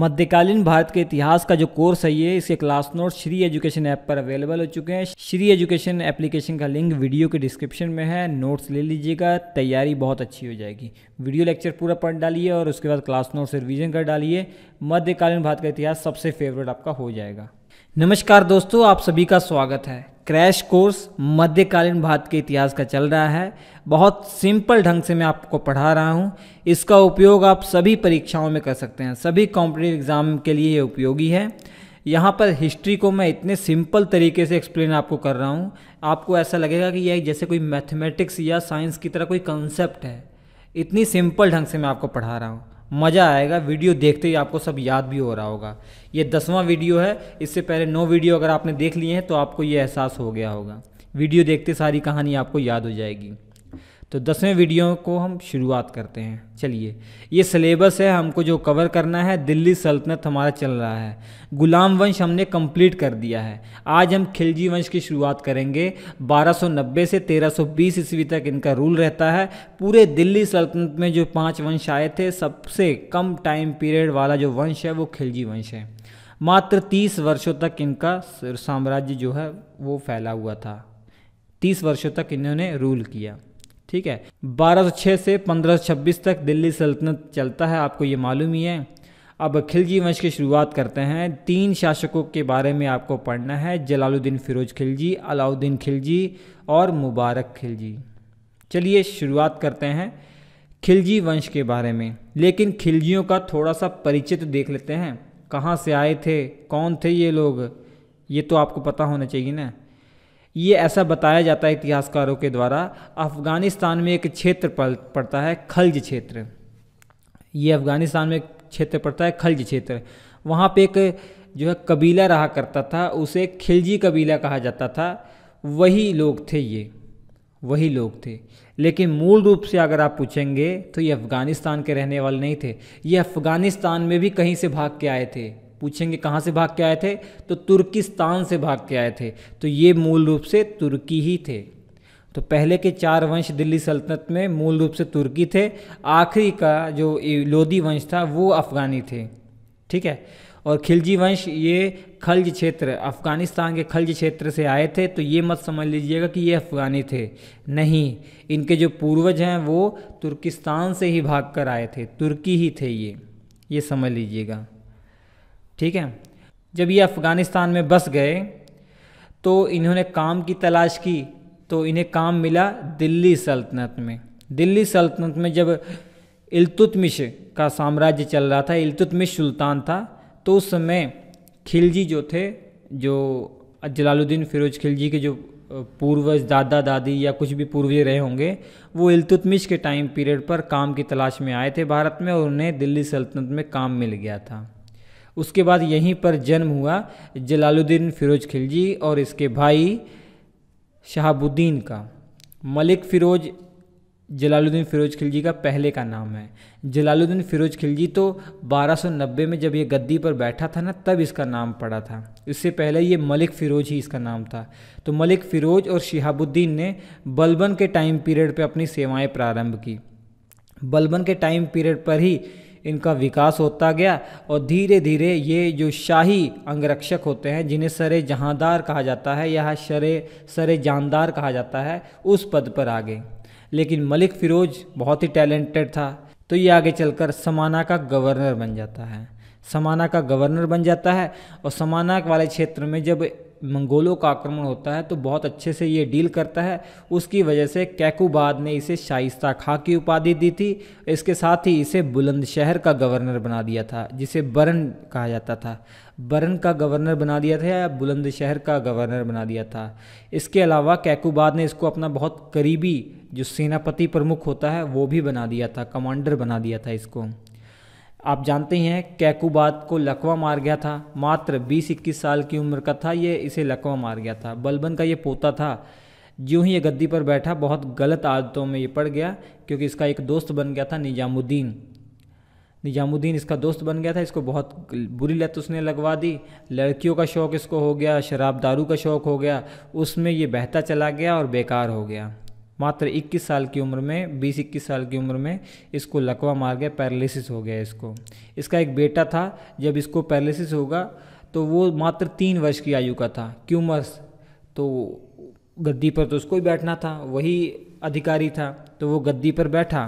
मध्यकालीन भारत के इतिहास का जो कोर्स है ये इसके class note Shri education app पर अवेलेबल हो चुके हैं श्री एजुकेशन एप्लीकेशन का लिंक वीडियो के डिस्क्रिप्शन में है नोट्स ले लीजिएगा तैयारी बहुत अच्छी हो जाएगी वीडियो लेक्चर पूरा पढ़ डालिए और उसके बाद क्लास नोट्स रिविजन कर डालिए मध्यकालीन भारत का इतिहास सबसे फेवरेट आपका हो जाएगा नमस्कार दोस्तों आप सभी का स्वागत है क्रैश कोर्स मध्यकालीन भारत के इतिहास का चल रहा है बहुत सिंपल ढंग से मैं आपको पढ़ा रहा हूँ इसका उपयोग आप सभी परीक्षाओं में कर सकते हैं सभी कॉम्पिटेटिव एग्ज़ाम के लिए ये उपयोगी है यहाँ पर हिस्ट्री को मैं इतने सिंपल तरीके से एक्सप्लेन आपको कर रहा हूँ आपको ऐसा लगेगा कि यह जैसे कोई मैथमेटिक्स या साइंस की तरह कोई कंसेप्ट है इतनी सिंपल ढंग से मैं आपको पढ़ा रहा हूँ मज़ा आएगा वीडियो देखते ही आपको सब याद भी हो रहा होगा ये दसवां वीडियो है इससे पहले नौ वीडियो अगर आपने देख लिए हैं तो आपको ये एहसास हो गया होगा वीडियो देखते सारी कहानी आपको याद हो जाएगी तो दसवें वीडियो को हम शुरुआत करते हैं चलिए ये सिलेबस है हमको जो कवर करना है दिल्ली सल्तनत हमारा चल रहा है गुलाम वंश हमने कंप्लीट कर दिया है आज हम खिलजी वंश की शुरुआत करेंगे 1290 से 1320 ईस्वी तक इनका रूल रहता है पूरे दिल्ली सल्तनत में जो पांच वंश आए थे सबसे कम टाइम पीरियड वाला जो वंश है वो खिलजी वंश है मात्र तीस वर्षों तक इनका साम्राज्य जो है वो फैला हुआ था तीस वर्षों तक इन्होंने रूल किया ठीक है 1206 से 1526 तक दिल्ली सल्तनत चलता है आपको ये मालूम ही है अब खिलजी वंश की शुरुआत करते हैं तीन शासकों के बारे में आपको पढ़ना है जलालुद्दीन फिरोज खिलजी अलाउद्दीन खिलजी और मुबारक खिलजी चलिए शुरुआत करते हैं खिलजी वंश के बारे में लेकिन खिलजियों का थोड़ा सा परिचित तो देख लेते हैं कहाँ से आए थे कौन थे ये लोग ये तो आपको पता होना चाहिए ना ये ऐसा बताया जाता है इतिहासकारों के द्वारा अफ़गानिस्तान में एक क्षेत्र पड़ता है खलज क्षेत्र ये अफ़गानिस्तान में एक क्षेत्र पड़ता है खलज क्षेत्र वहाँ पे एक जो है कबीला रहा करता था उसे खिलजी कबीला कहा जाता था वही लोग थे ये वही लोग थे लेकिन मूल रूप से अगर आप पूछेंगे तो ये अफ़गानिस्तान के रहने वाले नहीं थे ये अफ़गानिस्तान में भी कहीं से भाग के आए थे पूछेंगे कहाँ से भाग के आए थे तो तुर्किस्तान से भाग के आए थे तो ये मूल रूप से तुर्की ही थे तो पहले के चार वंश दिल्ली सल्तनत में मूल रूप से तुर्की थे आखिरी का जो लोधी वंश था वो अफ़गानी थे ठीक है और खिलजी वंश ये खलज क्षेत्र अफ़गानिस्तान के खलज क्षेत्र से आए थे तो ये मत समझ लीजिएगा कि ये अफ़गानी थे नहीं इनके जो पूर्वज हैं वो तुर्किस्तान से ही भाग कर आए थे तुर्की ही थे ये ये समझ लीजिएगा ठीक है जब ये अफ़गानिस्तान में बस गए तो इन्होंने काम की तलाश की तो इन्हें काम मिला दिल्ली सल्तनत में दिल्ली सल्तनत में जब इल्तुतमिश का साम्राज्य चल रहा था इल्तुतमिश सुल्तान था तो उस समय खिलजी जो थे जो जलालुद्दीन फिरोज खिलजी के जो पूर्वज दादा दादी या कुछ भी पूर्वज रहे होंगे वो इल्तुतमिश के टाइम पीरियड पर काम की तलाश में आए थे भारत में और उन्हें दिल्ली सल्तनत में काम मिल गया था उसके बाद यहीं पर जन्म हुआ जलालुद्दीन फिरोज खिलजी और इसके भाई शहाबुद्दीन का मलिक फ़िरोज़ जलालुद्दीन फिरोज खिलजी का पहले का नाम है जलालुद्दीन फिरोज खिलजी तो 1290 में जब ये गद्दी पर बैठा था ना तब इसका नाम पड़ा था इससे पहले ये मलिक फ़िरोज ही इसका नाम था तो मलिक फ़िरोज और शिहाबुद्दीन ने बलबन के टाइम पीरियड पर अपनी सेवाएं प्रारंभ की बलबन के टाइम पीरियड पर ही इनका विकास होता गया और धीरे धीरे ये जो शाही अंगरक्षक होते हैं जिन्हें सरे जहांदार कहा जाता है या शरे सरे जानदार कहा जाता है उस पद पर आ गए लेकिन मलिक फ़िरोज़ बहुत ही टैलेंटेड था तो ये आगे चलकर समाना का गवर्नर बन जाता है समाना का गवर्नर बन जाता है और समाना वाले क्षेत्र में जब मंगोलों का आक्रमण होता है तो बहुत अच्छे से ये डील करता है उसकी वजह से कैकुबाद ने इसे शाइस्ता खा की उपाधि दी थी इसके साथ ही इसे बुलंदशहर का गवर्नर बना दिया था जिसे बरन कहा जाता था बरन का गवर्नर बना दिया था या बुलंदशहर का गवर्नर बना दिया था इसके अलावा कैकुबाद ने इसको अपना बहुत करीबी जो सेनापति प्रमुख होता है वो भी बना दिया था कमांडर बना दिया था इसको आप जानते ही हैं कैकुबाद को लकवा मार गया था मात्र 20 इक्कीस साल की उम्र का था ये इसे लकवा मार गया था बलबन का ये पोता था जो ही ये गद्दी पर बैठा बहुत गलत आदतों में ये पड़ गया क्योंकि इसका एक दोस्त बन गया था निजामुद्दीन निजामुद्दीन इसका दोस्त बन गया था इसको बहुत बुरी लत उसने लगवा दी लड़कियों का शौक़ इसको हो गया शराब दारू का शौक़ हो गया उसमें ये बहता चला गया और बेकार हो गया मात्र 21 साल की उम्र में 20-21 साल की उम्र में इसको लकवा मार गया पैरालिसिस हो गया इसको इसका एक बेटा था जब इसको पैरालिसिस होगा तो वो मात्र तीन वर्ष की आयु का था क्यूमर्स तो गद्दी पर तो उसको ही बैठना था वही अधिकारी था तो वो गद्दी पर बैठा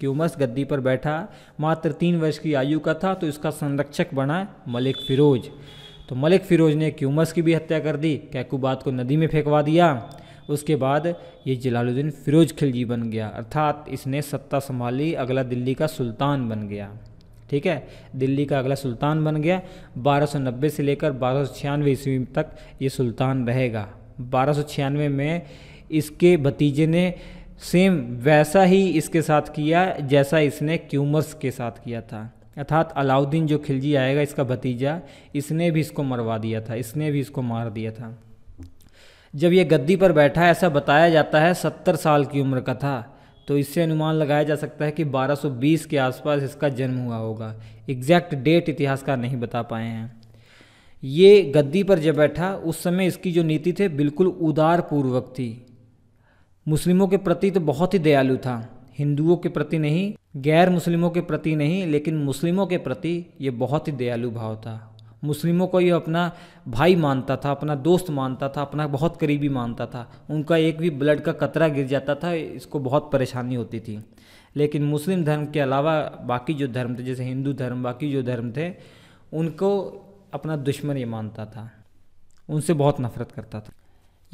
क्यूमस गद्दी पर बैठा मात्र तीन वर्ष की आयु का था तो इसका संरक्षक बना मलिक फ़िरोज़ तो मलिक फ़िरोज़ ने क्यूमस की भी हत्या कर दी कैकुबाद को नदी में फेंकवा दिया उसके बाद ये जलालुद्दीन फ़िरोज़ खिलजी बन गया अर्थात इसने सत्ता संभाली अगला दिल्ली का सुल्तान बन गया ठीक है दिल्ली का अगला सुल्तान बन गया 1290 से लेकर बारह सौ ईस्वी तक ये सुल्तान रहेगा बारह में इसके भतीजे ने सेम वैसा ही इसके साथ किया जैसा इसने क्यूमर्स के साथ किया था अर्थात अलाउद्दीन जो खिलजी आएगा इसका भतीजा इसने भी इसको मरवा दिया था इसने भी इसको मार दिया था जब यह गद्दी पर बैठा ऐसा बताया जाता है सत्तर साल की उम्र का था तो इससे अनुमान लगाया जा सकता है कि 1220 के आसपास इसका जन्म हुआ होगा एग्जैक्ट डेट इतिहासकार नहीं बता पाए हैं ये गद्दी पर जब बैठा उस समय इसकी जो नीति थी बिल्कुल उदार पूर्वक थी मुस्लिमों के प्रति तो बहुत ही दयालु था हिंदुओं के प्रति नहीं गैर मुस्लिमों के प्रति नहीं लेकिन मुस्लिमों के प्रति ये बहुत ही दयालु भाव था मुस्लिमों को ये अपना भाई मानता था अपना दोस्त मानता था अपना बहुत करीबी मानता था उनका एक भी ब्लड का कतरा गिर जाता था इसको बहुत परेशानी होती थी लेकिन मुस्लिम धर्म के अलावा बाकी जो धर्म थे जैसे हिंदू धर्म बाकी जो धर्म थे उनको अपना दुश्मन ये मानता था उनसे बहुत नफरत करता था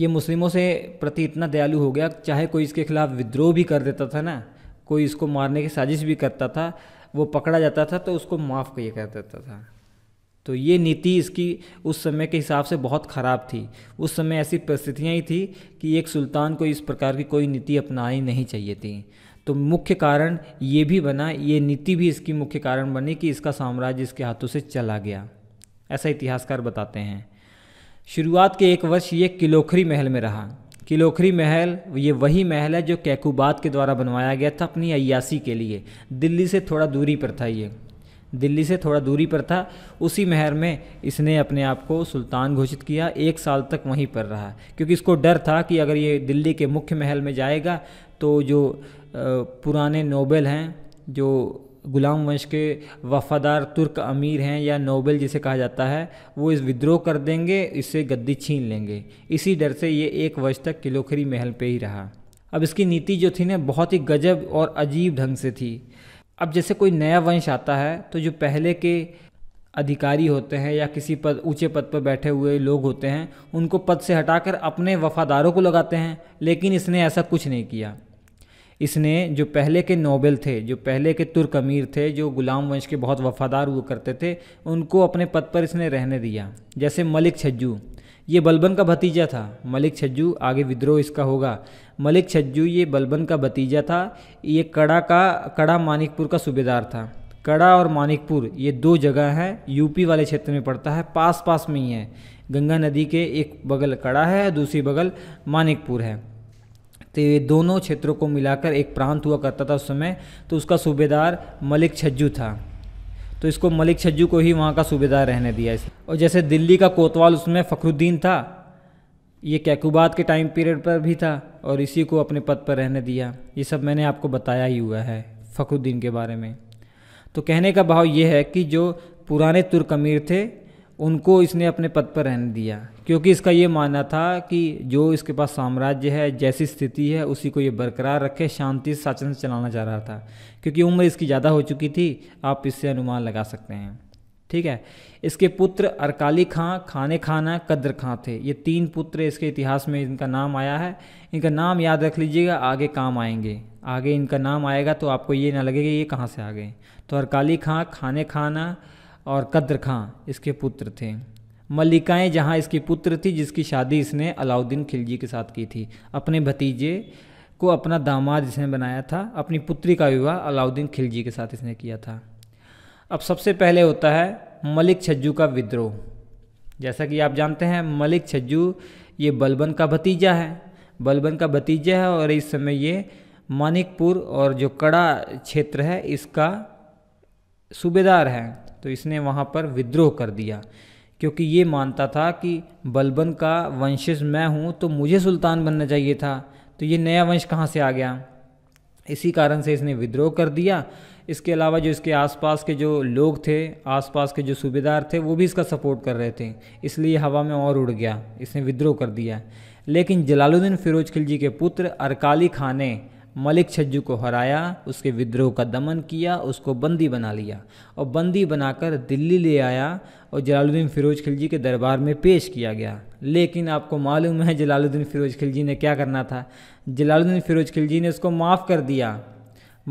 ये मुस्लिमों से प्रति इतना दयालु हो गया चाहे कोई इसके खिलाफ विद्रोह भी कर देता था ना कोई इसको मारने की साजिश भी करता था वो पकड़ा जाता था तो उसको माफ़ किया कर देता था तो ये नीति इसकी उस समय के हिसाब से बहुत ख़राब थी उस समय ऐसी परिस्थितियाँ ही थी कि एक सुल्तान को इस प्रकार की कोई नीति अपनानी नहीं चाहिए थी तो मुख्य कारण ये भी बना ये नीति भी इसकी मुख्य कारण बनी कि इसका साम्राज्य इसके हाथों से चला गया ऐसा इतिहासकार बताते हैं शुरुआत के एक वर्ष ये किलोखरी महल में रहा किलोखरी महल ये वही महल है जो कैकुबाद के द्वारा बनवाया गया था अपनी अयासी के लिए दिल्ली से थोड़ा दूरी पर था ये दिल्ली से थोड़ा दूरी पर था उसी महर में इसने अपने आप को सुल्तान घोषित किया एक साल तक वहीं पर रहा क्योंकि इसको डर था कि अगर ये दिल्ली के मुख्य महल में जाएगा तो जो पुराने नोबेल हैं जो गुलाम वंश के वफादार तुर्क अमीर हैं या नोबेल जिसे कहा जाता है वो इस विद्रोह कर देंगे इससे गद्दी छीन लेंगे इसी डर से ये एक वर्ष तक किलोखरी महल पे ही रहा अब इसकी नीति जो थी ना बहुत ही गजब और अजीब ढंग से थी अब जैसे कोई नया वंश आता है तो जो पहले के अधिकारी होते हैं या किसी पद ऊंचे पद पर बैठे हुए लोग होते हैं उनको पद से हटाकर अपने वफादारों को लगाते हैं लेकिन इसने ऐसा कुछ नहीं किया इसने जो पहले के नोबेल थे जो पहले के तुर्क अमीर थे जो गुलाम वंश के बहुत वफादार हुआ करते थे उनको अपने पद पर इसने रहने दिया जैसे मलिक छज्जू ये बलबन का भतीजा था मलिक छज्जू आगे विद्रोह इसका होगा मलिक छज्जू ये बलबन का भतीजा था ये कड़ा का कड़ा मानिकपुर का सूबेदार था कड़ा और मानिकपुर ये दो जगह हैं यूपी वाले क्षेत्र में पड़ता है पास पास में ही है गंगा नदी के एक बगल कड़ा है दूसरी बगल मानिकपुर है तो ये दोनों क्षेत्रों को मिलाकर एक प्रांत हुआ करता था उस समय तो उसका सूबेदार मलिक छज्जू था तो इसको मलिक छज्जू को ही वहाँ का सूबेदार रहने दिया और जैसे दिल्ली का कोतवाल उसमें फ़खरुद्दीन था ये कैकुबाद के टाइम पीरियड पर भी था और इसी को अपने पद पर रहने दिया ये सब मैंने आपको बताया ही हुआ है फ़खरुद्दीन के बारे में तो कहने का भाव ये है कि जो पुराने तुर्क अमीर थे उनको इसने अपने पद पर रहने दिया क्योंकि इसका ये मानना था कि जो इसके पास साम्राज्य है जैसी स्थिति है उसी को ये बरकरार रखे शांति शासन चलाना चाह रहा था क्योंकि उम्र इसकी ज़्यादा हो चुकी थी आप इससे अनुमान लगा सकते हैं ठीक है इसके पुत्र अरकाली खां खाने खाना कद्र खां थे ये तीन पुत्र इसके इतिहास में इनका नाम आया है इनका नाम याद रख लीजिएगा आगे काम आएंगे आगे इनका नाम आएगा तो आपको ये ना लगेगा ये कहाँ से आ गए तो अरकाली खां खाने खाना और कद्र खां इसके पुत्र थे मल्लिकाएं जहां इसकी पुत्र थी जिसकी शादी इसने अलाउद्दीन खिलजी के साथ की थी अपने भतीजे को अपना दामाद इसने बनाया था अपनी पुत्री का विवाह अलाउद्दीन खिलजी के साथ इसने किया था अब सबसे पहले होता है मलिक छज्जू का विद्रोह जैसा कि आप जानते हैं मलिक छज्जू ये बलबन का भतीजा है बलबन का भतीजा है और इस समय ये मानिकपुर और जो कड़ा क्षेत्र है इसका सूबेदार है तो इसने वहाँ पर विद्रोह कर दिया क्योंकि ये मानता था कि बलबन का वंशज मैं हूँ तो मुझे सुल्तान बनना चाहिए था तो ये नया वंश कहाँ से आ गया इसी कारण से इसने विद्रोह कर दिया इसके अलावा जो इसके आसपास के जो लोग थे आसपास के जो सूबेदार थे वो भी इसका सपोर्ट कर रहे थे इसलिए हवा में और उड़ गया इसने विद्रोह कर दिया लेकिन जलालुद्दीन फिरोज खिलजी के पुत्र अरकाली खान ने मलिक छज्जू को हराया उसके विद्रोह का दमन किया उसको बंदी बना लिया और बंदी बनाकर दिल्ली ले आया और जलालुद्दीन फिरोज खिलजी के दरबार में पेश किया गया लेकिन आपको मालूम है जलालुद्दीन फिरोज खिलजी ने क्या करना था जलालुद्दीन फिरोज खिलजी ने उसको माफ़ कर दिया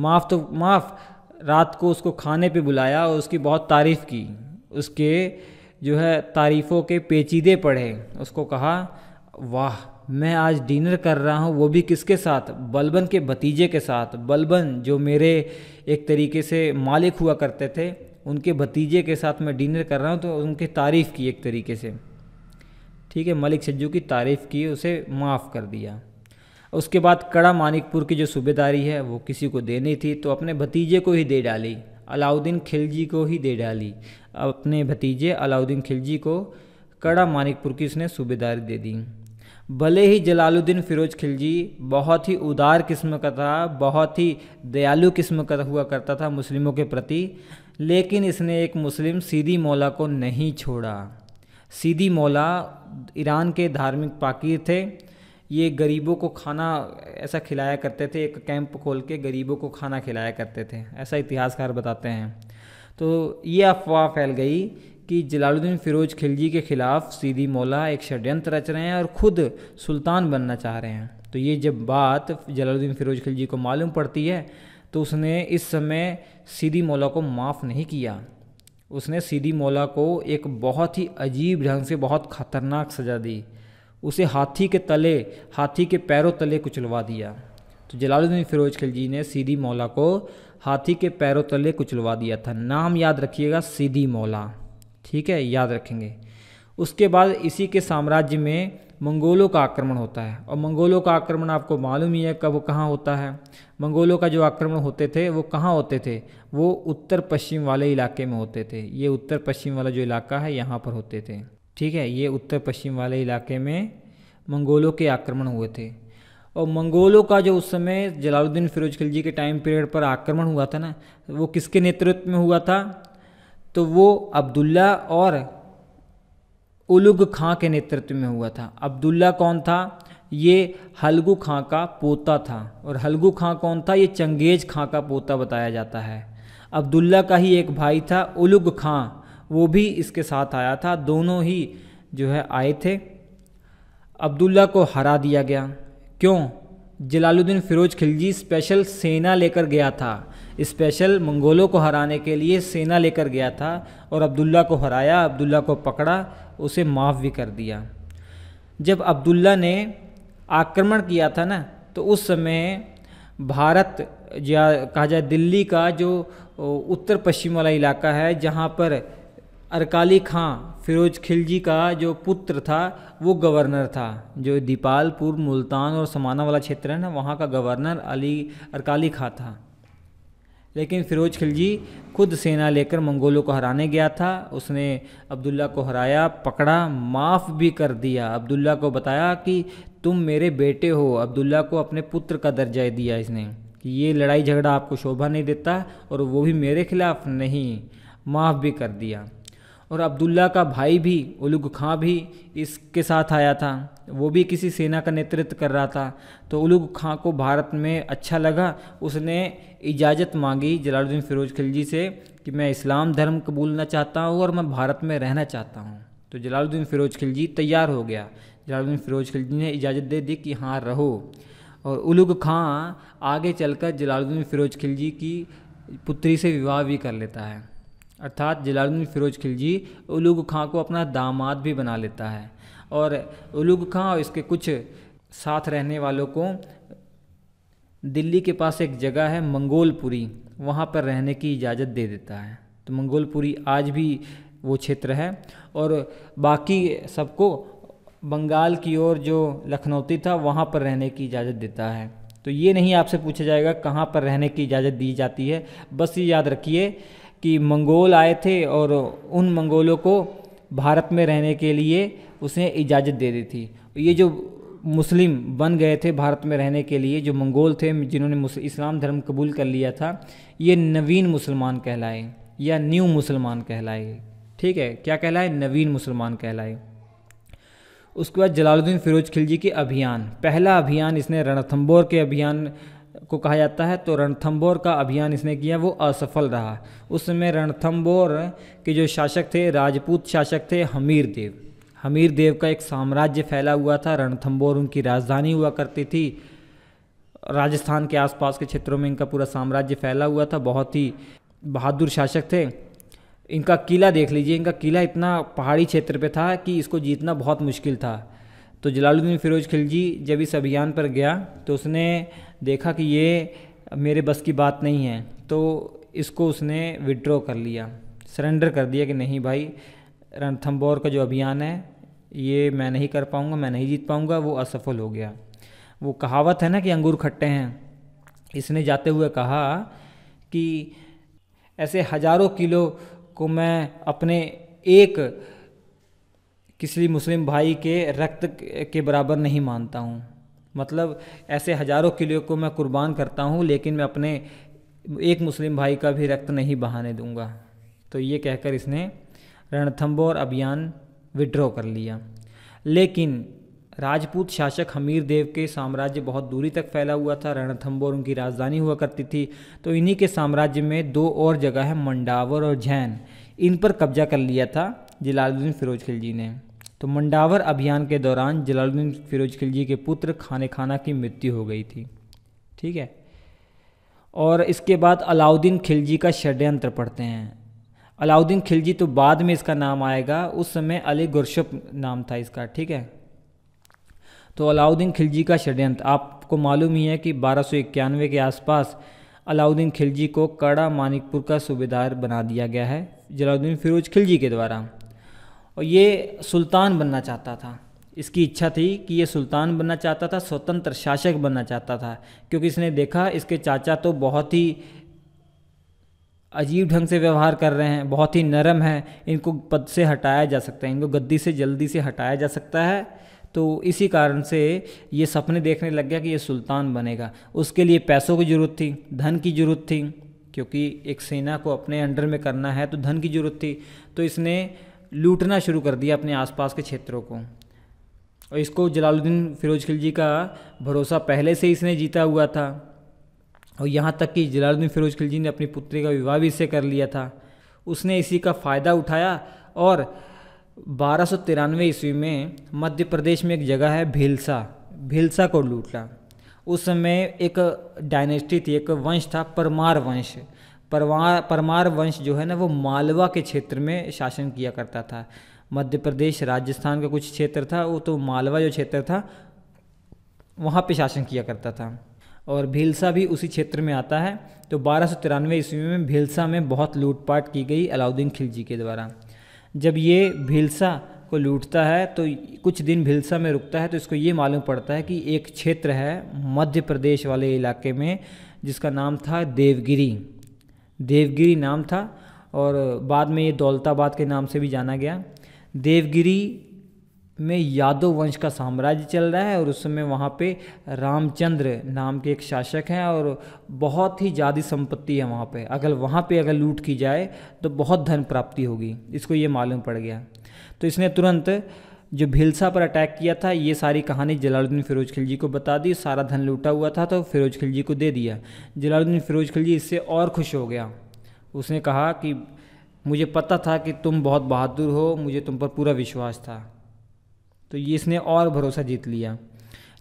माफ़ तो माफ़ रात को उसको खाने पर बुलाया और उसकी बहुत तारीफ़ की उसके जो है तारीफ़ों के पेचीदे पढ़े उसको कहा वाह मैं आज डिनर कर रहा हूँ वो भी किसके साथ बलबन के भतीजे के साथ बलबन जो मेरे एक तरीके से मालिक हुआ करते थे उनके भतीजे के साथ मैं डिनर कर रहा हूँ तो उनकी तारीफ़ की एक तरीके से ठीक है मलिक सज्जू की तारीफ़ की उसे माफ़ कर दिया उसके बाद कड़ा मानिकपुर की जो सूबेदारी है वो किसी को देनी थी तो अपने भतीजे को ही दे डाली अलाउद्दीन खिलजी को ही दे डाली अपने भतीजे अलाउद्दीन खिलजी को कड़ा मानिकपुर की उसने सूबेदारी दे दी भले ही जलालुद्दीन फिरोज खिलजी बहुत ही उदार किस्म का था बहुत ही दयालु किस्म का हुआ करता था मुस्लिमों के प्रति लेकिन इसने एक मुस्लिम सीधी मौला को नहीं छोड़ा सीधी मौला ईरान के धार्मिक पाकिर थे ये गरीबों को खाना ऐसा खिलाया करते थे एक कैंप खोल के गरीबों को खाना खिलाया करते थे ऐसा इतिहासकार बताते हैं तो ये अफवाह फैल गई कि जलालुद्दीन फ़िरोज़ खिलजी के ख़िलाफ़ सीधी मौला एक षड्यंत्र रच रहे हैं और ख़ुद सुल्तान बनना चाह रहे हैं तो ये जब बात जलालुद्दीन फ़िरोज़ खिलजी को मालूम पड़ती है तो उसने इस समय सीधी मौला को माफ़ नहीं किया उसने सीधी मौला को एक बहुत ही अजीब ढंग से बहुत ख़तरनाक सज़ा दी उसे हाथी के तले हाथी के पैरों तले कुचलवा दिया तो जलालुद्दीन फ़िरोज़ खिलजी ने सीधी मौला को हाथी के पैरों तले कुचलवा दिया था नाम याद रखिएगा सीधी मौला ठीक है याद रखेंगे उसके बाद इसी के साम्राज्य में मंगोलों का आक्रमण होता है और मंगोलों का आक्रमण आपको मालूम ही है कब कहाँ होता है मंगोलों का जो आक्रमण होते थे वो कहाँ होते थे वो उत्तर पश्चिम वाले इलाके में होते थे ये उत्तर पश्चिम वाला जो इलाका है यहाँ पर होते थे ठीक है ये उत्तर पश्चिम वाले इलाके में मंगोलों के आक्रमण हुए थे और मंगोलों का जो उस समय जलालुद्दीन फिरोज खिलजी के टाइम पीरियड पर आक्रमण हुआ था ना वो किसके नेतृत्व में हुआ था तो वो अब्दुल्ला और उलुग खां के नेतृत्व में हुआ था अब्दुल्ला कौन था ये हलगू खां का पोता था और हलगू खां कौन था ये चंगेज खां का पोता बताया जाता है अब्दुल्ला का ही एक भाई था उलुग खां वो भी इसके साथ आया था दोनों ही जो है आए थे अब्दुल्ला को हरा दिया गया क्यों जलालुद्दीन फिरोज खिलजी स्पेशल सेना लेकर गया था स्पेशल मंगोलों को हराने के लिए सेना लेकर गया था और अब्दुल्ला को हराया अब्दुल्ला को पकड़ा उसे माफ़ भी कर दिया जब अब्दुल्ला ने आक्रमण किया था ना तो उस समय भारत या कहा जाए दिल्ली का जो उत्तर पश्चिम वाला इलाका है जहाँ पर अरकाली खां फिरोज खिलजी का जो पुत्र था वो गवर्नर था जो दीपालपुर मुल्तान और समाना वाला क्षेत्र है ना वहाँ का गवर्नर अली अरकाली खां था लेकिन फ़िरोज खिलजी खुद सेना लेकर मंगोलों को हराने गया था उसने अब्दुल्ला को हराया पकड़ा माफ़ भी कर दिया अब्दुल्ला को बताया कि तुम मेरे बेटे हो अब्दुल्ला को अपने पुत्र का दर्जा दिया इसने कि ये लड़ाई झगड़ा आपको शोभा नहीं देता और वो भी मेरे खिलाफ़ नहीं माफ़ भी कर दिया और अब्दुल्ला का भाई भी उलुग खां भी इसके साथ आया था वो भी किसी सेना का नेतृत्व कर रहा था तो उलुग खां को भारत में अच्छा लगा उसने इजाज़त मांगी जलालुद्दीन फ़िरोज़ खिलजी से कि मैं इस्लाम धर्म कबूलना चाहता हूँ और मैं भारत में रहना चाहता हूँ तो जलालुद्दीन फ़िरोज़ खिलजी तैयार हो गया जलालुद्दीन फ़िरोज़ खिलजी ने इजाज़त दे दी कि हाँ रहो और उलुग खां आगे चलकर जलालुद्दीन फ़िरोज़ खिलजी की पुत्री से विवाह भी कर लेता है अर्थात जलालुद्दीन फ़िरोज खिलजी उलुग खां को अपना दामाद भी बना लेता है और उलुग खां और इसके कुछ साथ रहने वालों को दिल्ली के पास एक जगह है मंगोलपुरी वहाँ पर रहने की इजाज़त दे देता है तो मंगोलपुरी आज भी वो क्षेत्र है और बाकी सबको बंगाल की ओर जो लखनौती था वहाँ पर रहने की इजाज़त देता है तो ये नहीं आपसे पूछा जाएगा कहाँ पर रहने की इजाज़त दी जाती है बस ये याद रखिए कि मंगोल आए थे और उन मंगोलों को भारत में रहने के लिए उसने इजाज़त दे दी थी ये जो मुस्लिम बन गए थे भारत में रहने के लिए जो मंगोल थे जिन्होंने इस्लाम धर्म कबूल कर लिया था ये नवीन मुसलमान कहलाए या न्यू मुसलमान कहलाए ठीक है क्या कहलाए नवीन मुसलमान कहलाए उसके बाद जलालुद्दीन फिरोज खिलजी के अभियान पहला अभियान इसने रणथम्बोर के अभियान को कहा जाता है तो रणथम्बोर का अभियान इसने किया वो असफल रहा उस समय रणथम्बोर के जो शासक थे राजपूत शासक थे हमीर देव हमीर देव का एक साम्राज्य फैला हुआ था रणथंबोर उनकी राजधानी हुआ करती थी राजस्थान के आसपास के क्षेत्रों में इनका पूरा साम्राज्य फैला हुआ था बहुत ही बहादुर शासक थे इनका किला देख लीजिए इनका किला इतना पहाड़ी क्षेत्र पे था कि इसको जीतना बहुत मुश्किल था तो जलालुद्दीन फिरोज खिलजी जब इस अभियान पर गया तो उसने देखा कि ये मेरे बस की बात नहीं है तो इसको उसने विड्रॉ कर लिया सरेंडर कर दिया कि नहीं भाई रणथम्बोर का जो अभियान है ये मैं नहीं कर पाऊँगा मैं नहीं जीत पाऊँगा वो असफल हो गया वो कहावत है ना कि अंगूर खट्टे हैं इसने जाते हुए कहा कि ऐसे हजारों किलो को मैं अपने एक किसी मुस्लिम भाई के रक्त के बराबर नहीं मानता हूँ मतलब ऐसे हजारों किलो को मैं कुर्बान करता हूँ लेकिन मैं अपने एक मुस्लिम भाई का भी रक्त नहीं बहाने दूंगा तो ये कहकर इसने रणथम्बोर अभियान विड्रॉ कर लिया लेकिन राजपूत शासक हमीर देव के साम्राज्य बहुत दूरी तक फैला हुआ था रणथंबोर उनकी राजधानी हुआ करती थी तो इन्हीं के साम्राज्य में दो और जगह है मंडावर और जैन इन पर कब्जा कर लिया था जलालुद्दीन फिरोज खिलजी ने तो मंडावर अभियान के दौरान जलालुद्दीन फिरोज खिलजी के पुत्र खाने खाना की मृत्यु हो गई थी ठीक है और इसके बाद अलाउद्दीन खिलजी का षड्यंत्र पढ़ते हैं अलाउद्दीन खिलजी तो बाद में इसका नाम आएगा उस समय अली गुरशप नाम था इसका ठीक है तो अलाउद्दीन खिलजी का षड्यंत्र आपको मालूम ही है कि बारह के आसपास अलाउद्दीन खिलजी को कड़ा मानिकपुर का सूबेदार बना दिया गया है जलाउद्दीन फिरोज खिलजी के द्वारा और ये सुल्तान बनना चाहता था इसकी इच्छा थी कि ये सुल्तान बनना चाहता था स्वतंत्र शासक बनना चाहता था क्योंकि इसने देखा इसके चाचा तो बहुत ही अजीब ढंग से व्यवहार कर रहे हैं बहुत ही नरम है इनको पद से हटाया जा सकता है इनको गद्दी से जल्दी से हटाया जा सकता है तो इसी कारण से ये सपने देखने लग गया कि ये सुल्तान बनेगा उसके लिए पैसों की ज़रूरत थी धन की ज़रूरत थी क्योंकि एक सेना को अपने अंडर में करना है तो धन की ज़रूरत थी तो इसने लूटना शुरू कर दिया अपने आसपास के क्षेत्रों को और इसको जलालुद्दीन फिरोज खिलजी का भरोसा पहले से इसने जीता हुआ था और यहाँ तक कि जलालुद्दीन फिरोज खिलजी ने अपनी पुत्री का विवाह भी इससे कर लिया था उसने इसी का फ़ायदा उठाया और बारह सौ तिरानवे ईस्वी में मध्य प्रदेश में एक जगह है भीलसा भीलसा को लूटा उस समय एक डायनेस्टी थी एक वंश था परमार वंश परमार परमार वंश जो है ना वो मालवा के क्षेत्र में शासन किया करता था मध्य प्रदेश राजस्थान का कुछ क्षेत्र था वो तो मालवा जो क्षेत्र था वहाँ पे शासन किया करता था और भीलसा भी उसी क्षेत्र में आता है तो बारह सौ तिरानवे ईस्वी में भीलसा में बहुत लूटपाट की गई अलाउद्दीन खिलजी के द्वारा जब ये भीलसा को लूटता है तो कुछ दिन भीलसा में रुकता है तो इसको ये मालूम पड़ता है कि एक क्षेत्र है मध्य प्रदेश वाले इलाके में जिसका नाम था देवगिरी देवगिरी नाम था और बाद में ये दौलताबाद के नाम से भी जाना गया देवगिरी में यादव वंश का साम्राज्य चल रहा है और उस समय वहाँ पे रामचंद्र नाम के एक शासक हैं और बहुत ही ज़्यादा संपत्ति है वहाँ पे अगर वहाँ पे अगर लूट की जाए तो बहुत धन प्राप्ति होगी इसको ये मालूम पड़ गया तो इसने तुरंत जो भिलसा पर अटैक किया था ये सारी कहानी जलालुद्दीन फिरोज खिलजी को बता दी सारा धन लूटा हुआ था तो फिरोज खिलजी को दे दिया जलालुद्दीन फिरोज खिलजी इससे और खुश हो गया उसने कहा कि मुझे पता था कि तुम बहुत बहादुर हो मुझे तुम पर पूरा विश्वास था तो ये इसने और भरोसा जीत लिया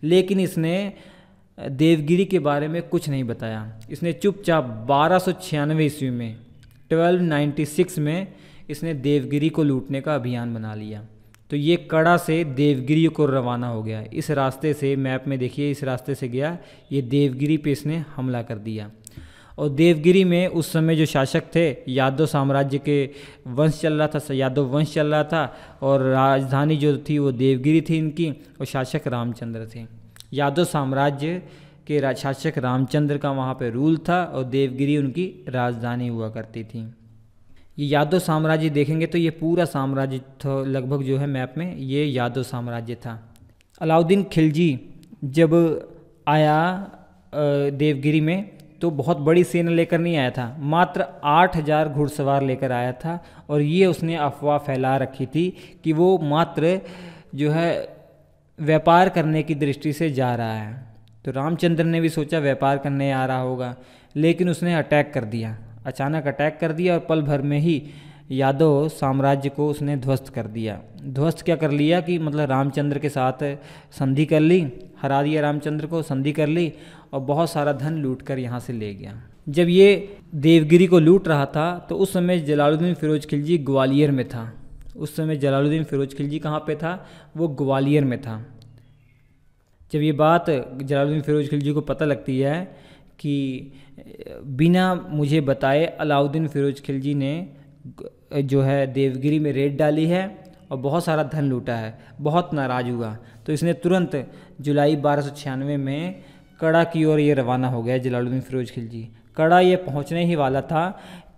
लेकिन इसने देवगिरी के बारे में कुछ नहीं बताया इसने चुपचाप बारह सौ छियानवे ईस्वी में 1296 में इसने देवगिरी को लूटने का अभियान बना लिया तो ये कड़ा से देवगिरी को रवाना हो गया इस रास्ते से मैप में देखिए इस रास्ते से गया ये देवगिरी पे इसने हमला कर दिया और देवगिरी में उस समय जो शासक थे यादव साम्राज्य के वंश चल रहा था यादव वंश चल रहा था और राजधानी जो थी वो देवगिरी थी इनकी और शासक रामचंद्र थे यादव साम्राज्य के शासक रामचंद्र का वहाँ पे रूल था और देवगिरी उनकी राजधानी हुआ करती थी ये यादव साम्राज्य देखेंगे तो ये पूरा साम्राज्य लगभग जो है मैप में ये यादव साम्राज्य था अलाउद्दीन खिलजी जब आया देवगिरी में तो बहुत बड़ी सेना लेकर नहीं आया था मात्र आठ हज़ार घुड़सवार लेकर आया था और ये उसने अफवाह फैला रखी थी कि वो मात्र जो है व्यापार करने की दृष्टि से जा रहा है तो रामचंद्र ने भी सोचा व्यापार करने आ रहा होगा लेकिन उसने अटैक कर दिया अचानक अटैक कर दिया और पल भर में ही यादव साम्राज्य को उसने ध्वस्त कर दिया ध्वस्त क्या कर लिया कि मतलब रामचंद्र के साथ संधि कर ली हरा दिया रामचंद्र को संधि कर ली और बहुत सारा धन लूट कर यहाँ से ले गया जब ये देवगिरी को लूट रहा था तो उस समय जलालुद्दीन फिरोज खिलजी ग्वालियर में था उस समय जलालुद्दीन फिरोज खिलजी कहाँ पे था वो ग्वालियर में था जब ये बात जलालुद्दीन फिरोज खिलजी को पता लगती है कि बिना मुझे बताए अलाउद्दीन फिरोज खिलजी ने जो है देवगिरी में रेड डाली है और बहुत सारा धन लूटा है बहुत नाराज़ हुआ तो इसने तुरंत जुलाई बारह में कड़ा की ओर ये रवाना हो गया जलालुद्दीन फिरोज खिलजी कड़ा ये पहुंचने ही वाला था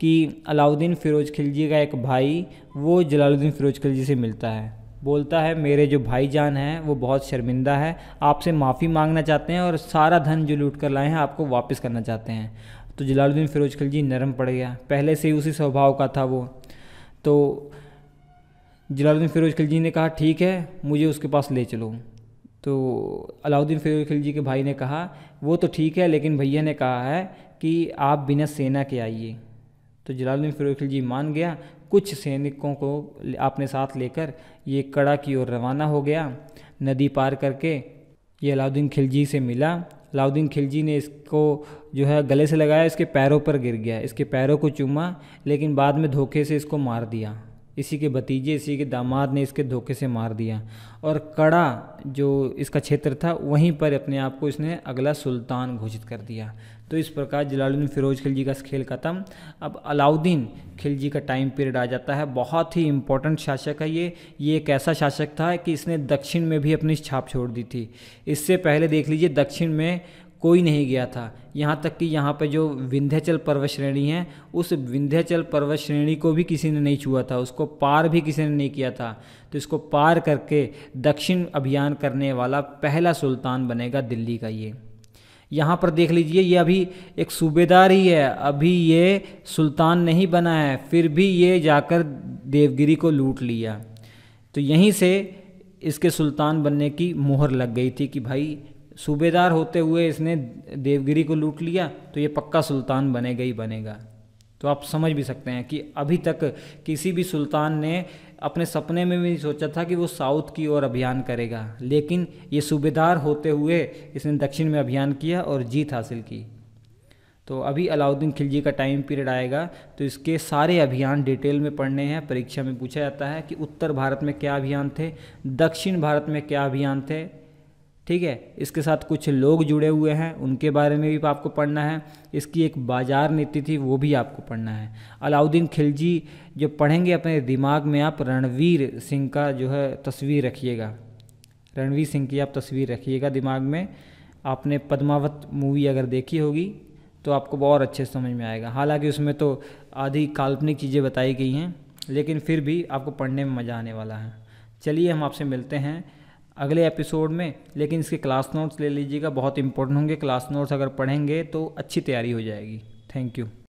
कि अलाउद्दीन फिरोज खिलजी का एक भाई वो जलालुद्दीन फिरोज खिलजी से मिलता है बोलता है मेरे जो भाई जान हैं वो बहुत शर्मिंदा है आपसे माफ़ी मांगना चाहते हैं और सारा धन जो लूट कर लाए हैं आपको वापस करना चाहते हैं तो जलालुद्दीन फिरोज खिलजी नरम पड़ गया पहले से ही उसी स्वभाव का था वो तो जलालुद्दीन फिरोज खिलजी ने कहा ठीक है मुझे उसके पास ले चलो तो अलाउद्दीन फिरोज खिलजी के भाई ने कहा वो तो ठीक है लेकिन भैया ने कहा है कि आप बिना सेना के आइए तो जलालुद्दीन फिरोज खिलजी मान गया कुछ सैनिकों को अपने साथ लेकर ये कड़ा की ओर रवाना हो गया नदी पार करके ये अलाउद्दीन खिलजी से मिला अलाउद्दीन खिलजी ने इसको जो है गले से लगाया इसके पैरों पर गिर गया इसके पैरों को चूमा लेकिन बाद में धोखे से इसको मार दिया इसी के भतीजे इसी के दामाद ने इसके धोखे से मार दिया और कड़ा जो इसका क्षेत्र था वहीं पर अपने आप को इसने अगला सुल्तान घोषित कर दिया तो इस प्रकार जलालुद्दीन फिरोज खिलजी का खेल ख़त्म अब अलाउद्दीन खिलजी का टाइम पीरियड आ जाता है बहुत ही इम्पोर्टेंट शासक है ये ये एक ऐसा शासक था कि इसने दक्षिण में भी अपनी छाप छोड़ दी थी इससे पहले देख लीजिए दक्षिण में कोई नहीं गया था यहाँ तक कि यहाँ पर जो विंध्याचल पर्वत श्रेणी है उस विंध्याचल पर्वत श्रेणी को भी किसी ने नहीं छुआ था उसको पार भी किसी ने नहीं किया था तो इसको पार करके दक्षिण अभियान करने वाला पहला सुल्तान बनेगा दिल्ली का ये यहाँ पर देख लीजिए ये अभी एक सूबेदार ही है अभी ये सुल्तान नहीं बना है फिर भी ये जाकर देवगिरी को लूट लिया तो यहीं से इसके सुल्तान बनने की मोहर लग गई थी कि भाई सूबेदार होते हुए इसने देवगिरी को लूट लिया तो ये पक्का सुल्तान बनेगा ही बनेगा तो आप समझ भी सकते हैं कि अभी तक किसी भी सुल्तान ने अपने सपने में भी नहीं सोचा था कि वो साउथ की ओर अभियान करेगा लेकिन ये सूबेदार होते हुए इसने दक्षिण में अभियान किया और जीत हासिल की तो अभी अलाउद्दीन खिलजी का टाइम पीरियड आएगा तो इसके सारे अभियान डिटेल में पढ़ने हैं परीक्षा में पूछा जाता है कि उत्तर भारत में क्या अभियान थे दक्षिण भारत में क्या अभियान थे ठीक है इसके साथ कुछ लोग जुड़े हुए हैं उनके बारे में भी आपको पढ़ना है इसकी एक बाजार नीति थी वो भी आपको पढ़ना है अलाउद्दीन खिलजी जो पढ़ेंगे अपने दिमाग में आप रणवीर सिंह का जो है तस्वीर रखिएगा रणवीर सिंह की आप तस्वीर रखिएगा दिमाग में आपने पद्मावत मूवी अगर देखी होगी तो आपको और अच्छे समझ में आएगा हालांकि उसमें तो आधी काल्पनिक चीज़ें बताई गई हैं लेकिन फिर भी आपको पढ़ने में मज़ा आने वाला है चलिए हम आपसे मिलते हैं अगले एपिसोड में लेकिन इसके क्लास नोट्स ले लीजिएगा बहुत इंपॉर्टेंट होंगे क्लास नोट्स अगर पढ़ेंगे तो अच्छी तैयारी हो जाएगी थैंक यू